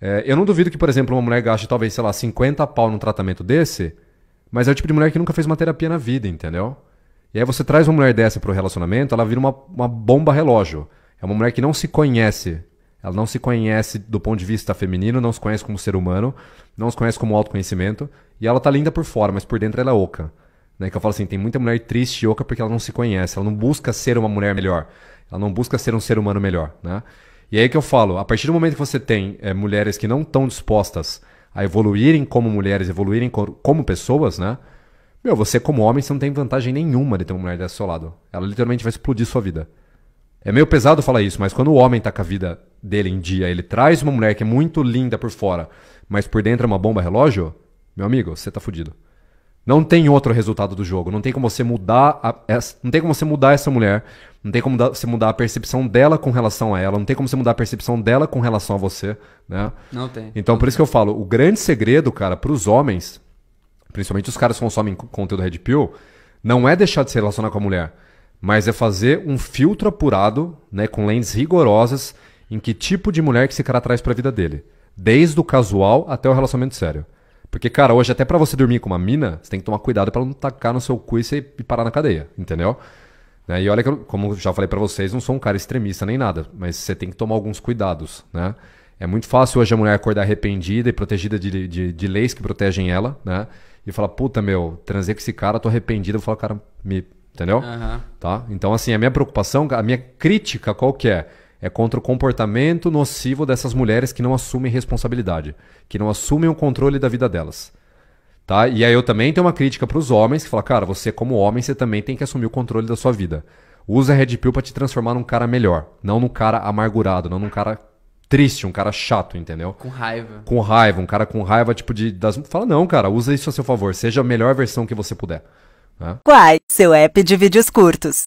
É, eu não duvido que, por exemplo, uma mulher gaste talvez, sei lá, 50 pau num tratamento desse, mas é o tipo de mulher que nunca fez uma terapia na vida, entendeu? E aí você traz uma mulher dessa pro relacionamento, ela vira uma, uma bomba relógio. É uma mulher que não se conhece. Ela não se conhece do ponto de vista feminino, não se conhece como ser humano, não se conhece como autoconhecimento. E ela tá linda por fora, mas por dentro ela é oca. Né? Que eu falo assim, tem muita mulher triste e oca porque ela não se conhece. Ela não busca ser uma mulher melhor. Ela não busca ser um ser humano melhor, né? E aí que eu falo, a partir do momento que você tem é, mulheres que não estão dispostas a evoluírem como mulheres, evoluírem como pessoas, né? Meu, você como homem, você não tem vantagem nenhuma de ter uma mulher desse seu lado. Ela literalmente vai explodir sua vida. É meio pesado falar isso, mas quando o homem tá com a vida dele em dia, ele traz uma mulher que é muito linda por fora, mas por dentro é uma bomba relógio, meu amigo, você tá fudido. Não tem outro resultado do jogo. Não tem como você mudar a, essa, não tem como você mudar essa mulher. Não tem como você mudar a percepção dela com relação a ela. Não tem como você mudar a percepção dela com relação a você, né? Não tem. Então não por tem. isso que eu falo, o grande segredo, cara, para os homens, principalmente os caras que consomem conteúdo Red Pill, não é deixar de se relacionar com a mulher, mas é fazer um filtro apurado, né, com lentes rigorosas em que tipo de mulher que esse cara traz para a vida dele, desde o casual até o relacionamento sério. Porque, cara, hoje até para você dormir com uma mina, você tem que tomar cuidado para não tacar no seu cu e você parar na cadeia, entendeu? Né? E olha que, eu, como já falei para vocês, não sou um cara extremista nem nada, mas você tem que tomar alguns cuidados, né? É muito fácil hoje a mulher acordar arrependida e protegida de, de, de leis que protegem ela, né? E falar, puta, meu, transei com esse cara, tô arrependido Eu falo, cara, me... Entendeu? Uhum. Tá? Então, assim, a minha preocupação, a minha crítica qual que é? é contra o comportamento nocivo dessas mulheres que não assumem responsabilidade, que não assumem o controle da vida delas. Tá? E aí eu também tenho uma crítica para os homens que fala, cara, você como homem, você também tem que assumir o controle da sua vida. Usa a Red Pill para te transformar num cara melhor, não num cara amargurado, não num cara triste, um cara chato, entendeu? Com raiva. Com raiva, um cara com raiva tipo de das... fala não, cara, usa isso a seu favor, seja a melhor versão que você puder. Né? Quai, seu app de vídeos curtos.